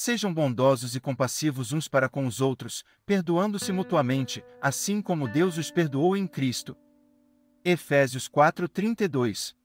Sejam bondosos e compassivos uns para com os outros, perdoando-se mutuamente, assim como Deus os perdoou em Cristo. Efésios 4:32